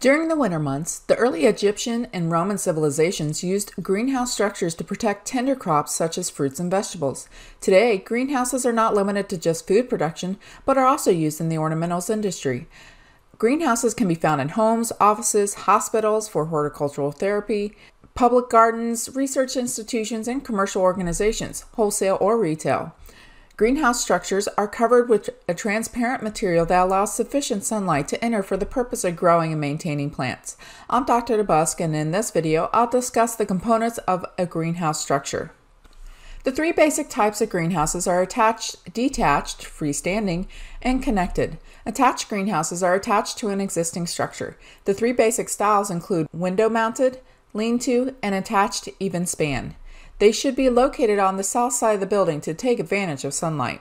During the winter months, the early Egyptian and Roman civilizations used greenhouse structures to protect tender crops such as fruits and vegetables. Today, greenhouses are not limited to just food production, but are also used in the ornamentals industry. Greenhouses can be found in homes, offices, hospitals for horticultural therapy, public gardens, research institutions, and commercial organizations, wholesale or retail. Greenhouse structures are covered with a transparent material that allows sufficient sunlight to enter for the purpose of growing and maintaining plants. I'm Dr. DeBusk and in this video I'll discuss the components of a greenhouse structure. The three basic types of greenhouses are attached, detached, freestanding, and connected. Attached greenhouses are attached to an existing structure. The three basic styles include window mounted, lean to, and attached even span. They should be located on the south side of the building to take advantage of sunlight.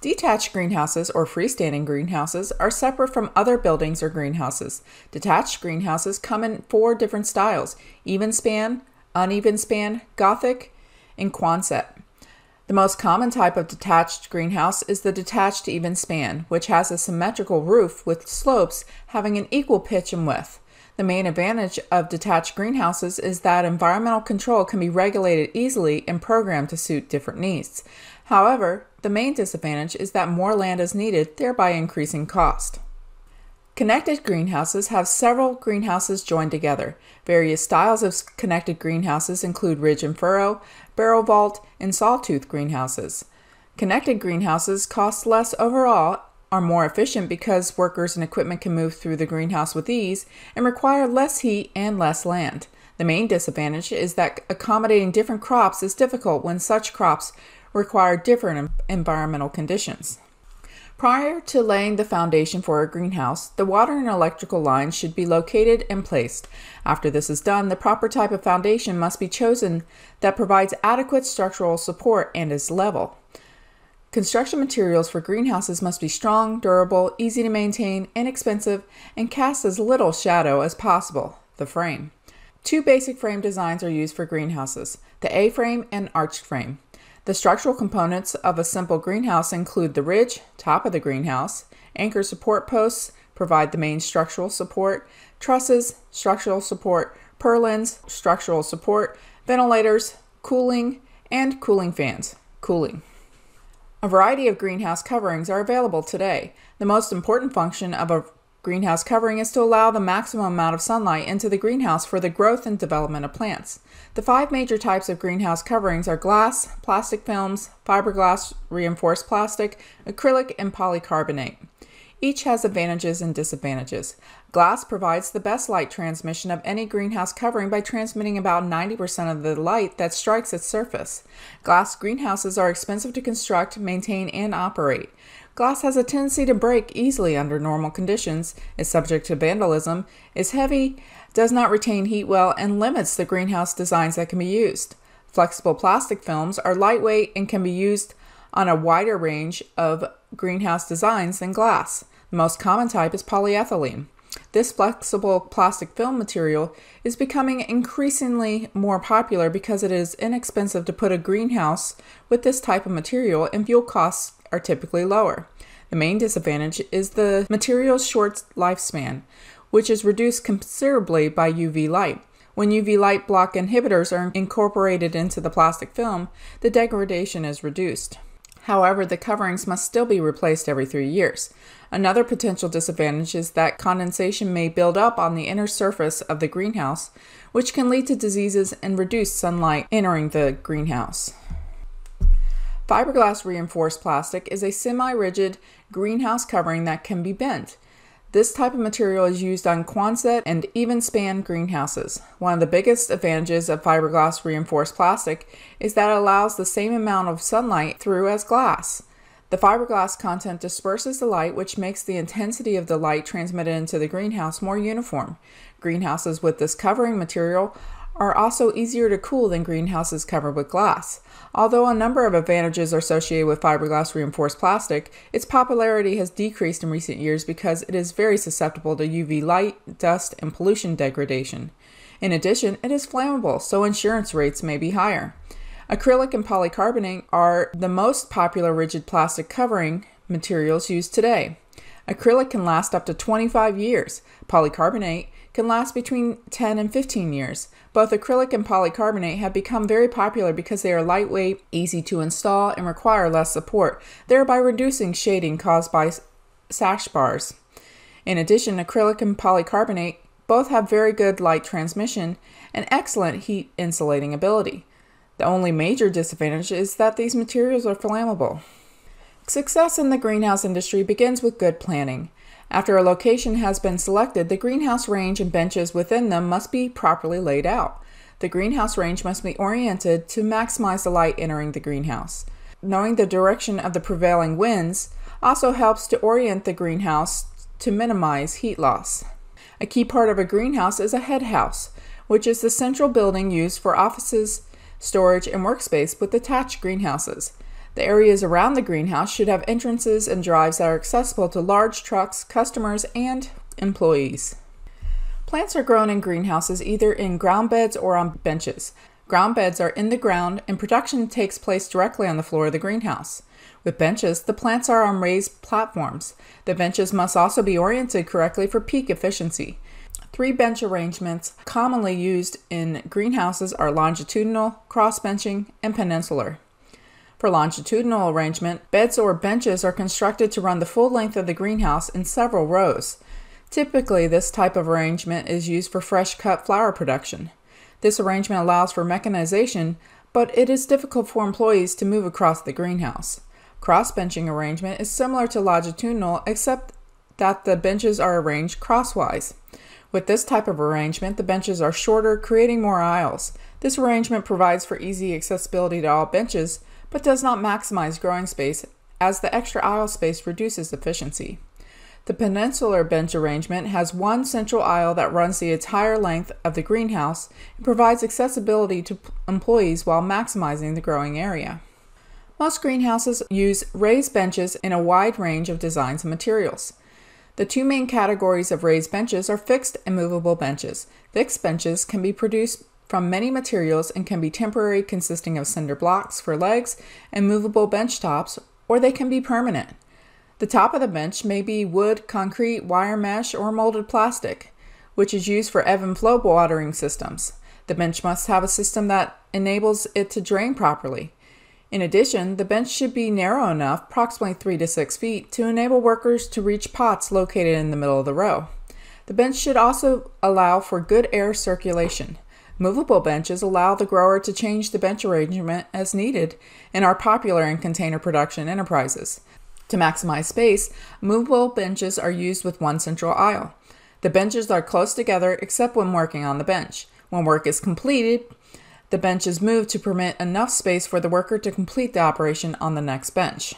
Detached greenhouses or freestanding greenhouses are separate from other buildings or greenhouses. Detached greenhouses come in four different styles even span, uneven span, Gothic, and Quonset. The most common type of detached greenhouse is the detached even span, which has a symmetrical roof with slopes having an equal pitch and width. The main advantage of detached greenhouses is that environmental control can be regulated easily and programmed to suit different needs. However, the main disadvantage is that more land is needed, thereby increasing cost. Connected greenhouses have several greenhouses joined together. Various styles of connected greenhouses include ridge and furrow, barrel vault, and sawtooth greenhouses. Connected greenhouses cost less overall are more efficient because workers and equipment can move through the greenhouse with ease and require less heat and less land. The main disadvantage is that accommodating different crops is difficult when such crops require different environmental conditions. Prior to laying the foundation for a greenhouse, the water and electrical lines should be located and placed. After this is done, the proper type of foundation must be chosen that provides adequate structural support and is level. Construction materials for greenhouses must be strong, durable, easy to maintain, inexpensive, and cast as little shadow as possible, the frame. Two basic frame designs are used for greenhouses, the A-frame and arched frame. The structural components of a simple greenhouse include the ridge, top of the greenhouse, anchor support posts provide the main structural support, trusses, structural support, purlins, structural support, ventilators, cooling, and cooling fans, cooling. A variety of greenhouse coverings are available today. The most important function of a greenhouse covering is to allow the maximum amount of sunlight into the greenhouse for the growth and development of plants. The five major types of greenhouse coverings are glass, plastic films, fiberglass reinforced plastic, acrylic, and polycarbonate. Each has advantages and disadvantages. Glass provides the best light transmission of any greenhouse covering by transmitting about 90% of the light that strikes its surface. Glass greenhouses are expensive to construct, maintain, and operate. Glass has a tendency to break easily under normal conditions, is subject to vandalism, is heavy, does not retain heat well, and limits the greenhouse designs that can be used. Flexible plastic films are lightweight and can be used on a wider range of greenhouse designs than glass. The most common type is polyethylene. This flexible plastic film material is becoming increasingly more popular because it is inexpensive to put a greenhouse with this type of material and fuel costs are typically lower. The main disadvantage is the material's short lifespan, which is reduced considerably by UV light. When UV light block inhibitors are incorporated into the plastic film, the degradation is reduced. However, the coverings must still be replaced every three years. Another potential disadvantage is that condensation may build up on the inner surface of the greenhouse, which can lead to diseases and reduce sunlight entering the greenhouse. Fiberglass reinforced plastic is a semi rigid greenhouse covering that can be bent. This type of material is used on Quonset and even span greenhouses. One of the biggest advantages of fiberglass reinforced plastic is that it allows the same amount of sunlight through as glass. The fiberglass content disperses the light, which makes the intensity of the light transmitted into the greenhouse more uniform. Greenhouses with this covering material are also easier to cool than greenhouses covered with glass. Although a number of advantages are associated with fiberglass reinforced plastic, its popularity has decreased in recent years because it is very susceptible to UV light, dust, and pollution degradation. In addition, it is flammable, so insurance rates may be higher. Acrylic and polycarbonate are the most popular rigid plastic covering materials used today. Acrylic can last up to 25 years. Polycarbonate can last between 10 and 15 years. Both acrylic and polycarbonate have become very popular because they are lightweight, easy to install, and require less support, thereby reducing shading caused by sash bars. In addition, acrylic and polycarbonate both have very good light transmission and excellent heat insulating ability. The only major disadvantage is that these materials are flammable. Success in the greenhouse industry begins with good planning. After a location has been selected, the greenhouse range and benches within them must be properly laid out. The greenhouse range must be oriented to maximize the light entering the greenhouse. Knowing the direction of the prevailing winds also helps to orient the greenhouse to minimize heat loss. A key part of a greenhouse is a headhouse, which is the central building used for offices, storage, and workspace with attached greenhouses. The areas around the greenhouse should have entrances and drives that are accessible to large trucks, customers, and employees. Plants are grown in greenhouses either in ground beds or on benches. Ground beds are in the ground and production takes place directly on the floor of the greenhouse. With benches, the plants are on raised platforms. The benches must also be oriented correctly for peak efficiency. Three bench arrangements commonly used in greenhouses are longitudinal, cross benching, and peninsular. For longitudinal arrangement, beds or benches are constructed to run the full length of the greenhouse in several rows. Typically, this type of arrangement is used for fresh cut flower production. This arrangement allows for mechanization, but it is difficult for employees to move across the greenhouse. Cross-benching arrangement is similar to longitudinal except that the benches are arranged crosswise. With this type of arrangement, the benches are shorter, creating more aisles. This arrangement provides for easy accessibility to all benches, but does not maximize growing space as the extra aisle space reduces efficiency. The peninsular bench arrangement has one central aisle that runs the entire length of the greenhouse and provides accessibility to employees while maximizing the growing area. Most greenhouses use raised benches in a wide range of designs and materials. The two main categories of raised benches are fixed and movable benches. Fixed benches can be produced from many materials and can be temporary, consisting of cinder blocks for legs and movable bench tops, or they can be permanent. The top of the bench may be wood, concrete, wire mesh, or molded plastic, which is used for ebb and flow watering systems. The bench must have a system that enables it to drain properly. In addition, the bench should be narrow enough, approximately 3 to 6 feet, to enable workers to reach pots located in the middle of the row. The bench should also allow for good air circulation. Movable benches allow the grower to change the bench arrangement as needed and are popular in container production enterprises. To maximize space, movable benches are used with one central aisle. The benches are close together except when working on the bench. When work is completed, the bench is moved to permit enough space for the worker to complete the operation on the next bench.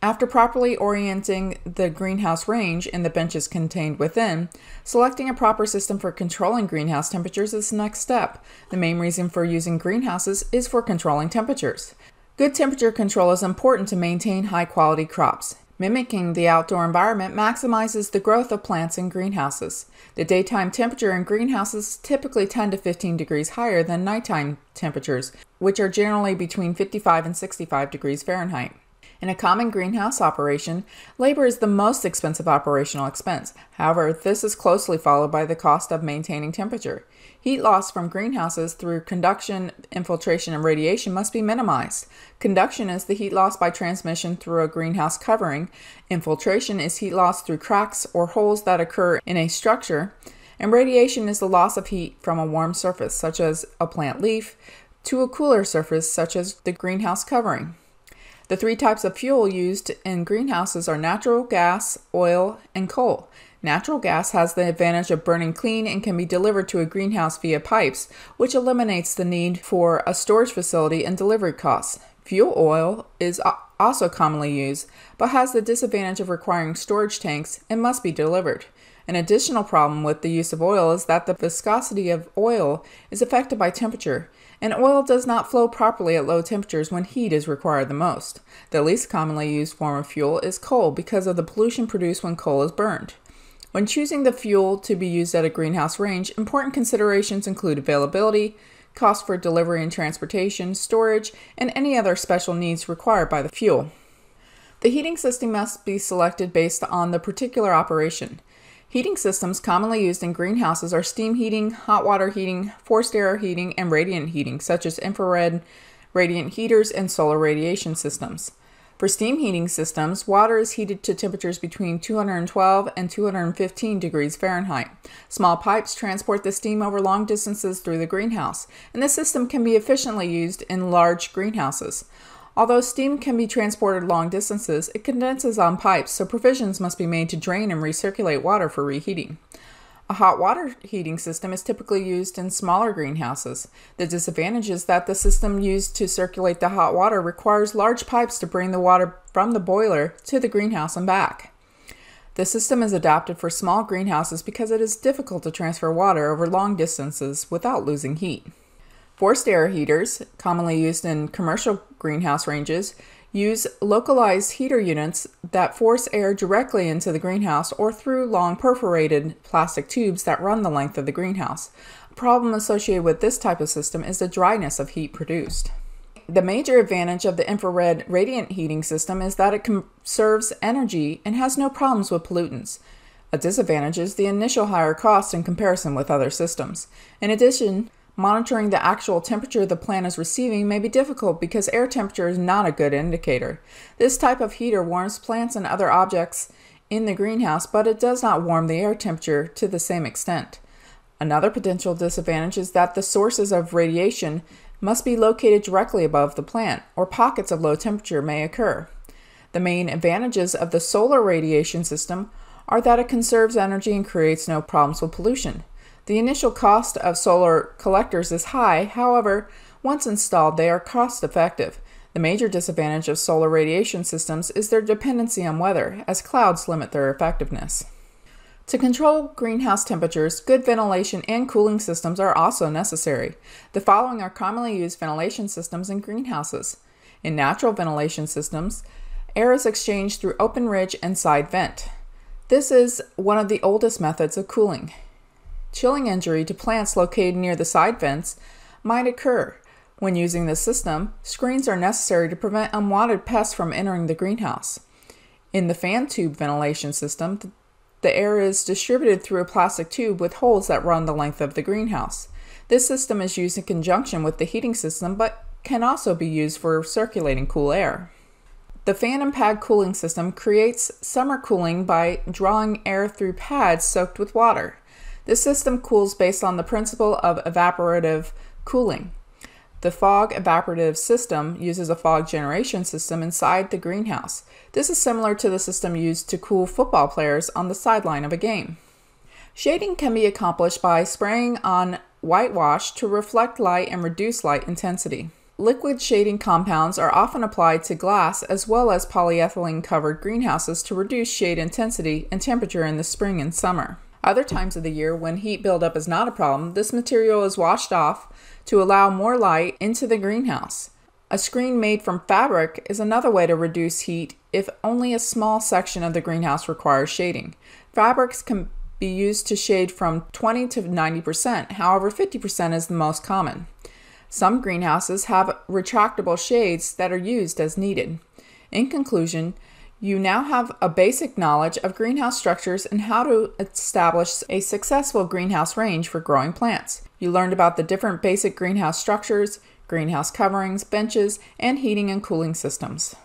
After properly orienting the greenhouse range and the benches contained within, selecting a proper system for controlling greenhouse temperatures is the next step. The main reason for using greenhouses is for controlling temperatures. Good temperature control is important to maintain high quality crops. Mimicking the outdoor environment maximizes the growth of plants in greenhouses. The daytime temperature in greenhouses is typically 10 to 15 degrees higher than nighttime temperatures, which are generally between 55 and 65 degrees Fahrenheit. In a common greenhouse operation, labor is the most expensive operational expense. However, this is closely followed by the cost of maintaining temperature. Heat loss from greenhouses through conduction, infiltration, and radiation must be minimized. Conduction is the heat loss by transmission through a greenhouse covering, infiltration is heat loss through cracks or holes that occur in a structure, and radiation is the loss of heat from a warm surface, such as a plant leaf, to a cooler surface, such as the greenhouse covering. The three types of fuel used in greenhouses are natural gas, oil, and coal. Natural gas has the advantage of burning clean and can be delivered to a greenhouse via pipes, which eliminates the need for a storage facility and delivery costs. Fuel oil is also commonly used, but has the disadvantage of requiring storage tanks and must be delivered. An additional problem with the use of oil is that the viscosity of oil is affected by temperature, and oil does not flow properly at low temperatures when heat is required the most. The least commonly used form of fuel is coal because of the pollution produced when coal is burned. When choosing the fuel to be used at a greenhouse range, important considerations include availability, cost for delivery and transportation, storage, and any other special needs required by the fuel. The heating system must be selected based on the particular operation. Heating systems commonly used in greenhouses are steam heating, hot water heating, forced air heating, and radiant heating, such as infrared radiant heaters and solar radiation systems. For steam heating systems, water is heated to temperatures between 212 and 215 degrees Fahrenheit. Small pipes transport the steam over long distances through the greenhouse, and this system can be efficiently used in large greenhouses. Although steam can be transported long distances, it condenses on pipes, so provisions must be made to drain and recirculate water for reheating. A hot water heating system is typically used in smaller greenhouses. The disadvantage is that the system used to circulate the hot water requires large pipes to bring the water from the boiler to the greenhouse and back. The system is adapted for small greenhouses because it is difficult to transfer water over long distances without losing heat. Forced air heaters, commonly used in commercial greenhouse ranges, use localized heater units that force air directly into the greenhouse or through long perforated plastic tubes that run the length of the greenhouse. A problem associated with this type of system is the dryness of heat produced. The major advantage of the infrared radiant heating system is that it conserves energy and has no problems with pollutants. A disadvantage is the initial higher cost in comparison with other systems. In addition, monitoring the actual temperature the plant is receiving may be difficult because air temperature is not a good indicator. This type of heater warms plants and other objects in the greenhouse, but it does not warm the air temperature to the same extent. Another potential disadvantage is that the sources of radiation must be located directly above the plant, or pockets of low temperature may occur. The main advantages of the solar radiation system are that it conserves energy and creates no problems with pollution. The initial cost of solar collectors is high, however, once installed, they are cost effective. The major disadvantage of solar radiation systems is their dependency on weather, as clouds limit their effectiveness. To control greenhouse temperatures, good ventilation and cooling systems are also necessary. The following are commonly used ventilation systems in greenhouses. In natural ventilation systems, air is exchanged through open ridge and side vent. This is one of the oldest methods of cooling. Chilling injury to plants located near the side vents might occur. When using this system, screens are necessary to prevent unwanted pests from entering the greenhouse. In the fan tube ventilation system, the air is distributed through a plastic tube with holes that run the length of the greenhouse. This system is used in conjunction with the heating system but can also be used for circulating cool air. The fan and pad cooling system creates summer cooling by drawing air through pads soaked with water. This system cools based on the principle of evaporative cooling. The fog evaporative system uses a fog generation system inside the greenhouse. This is similar to the system used to cool football players on the sideline of a game. Shading can be accomplished by spraying on whitewash to reflect light and reduce light intensity. Liquid shading compounds are often applied to glass as well as polyethylene covered greenhouses to reduce shade intensity and temperature in the spring and summer. Other times of the year, when heat buildup is not a problem, this material is washed off to allow more light into the greenhouse. A screen made from fabric is another way to reduce heat if only a small section of the greenhouse requires shading. Fabrics can be used to shade from 20 to 90%, however, 50% is the most common. Some greenhouses have retractable shades that are used as needed. In conclusion, you now have a basic knowledge of greenhouse structures and how to establish a successful greenhouse range for growing plants. You learned about the different basic greenhouse structures, greenhouse coverings, benches, and heating and cooling systems.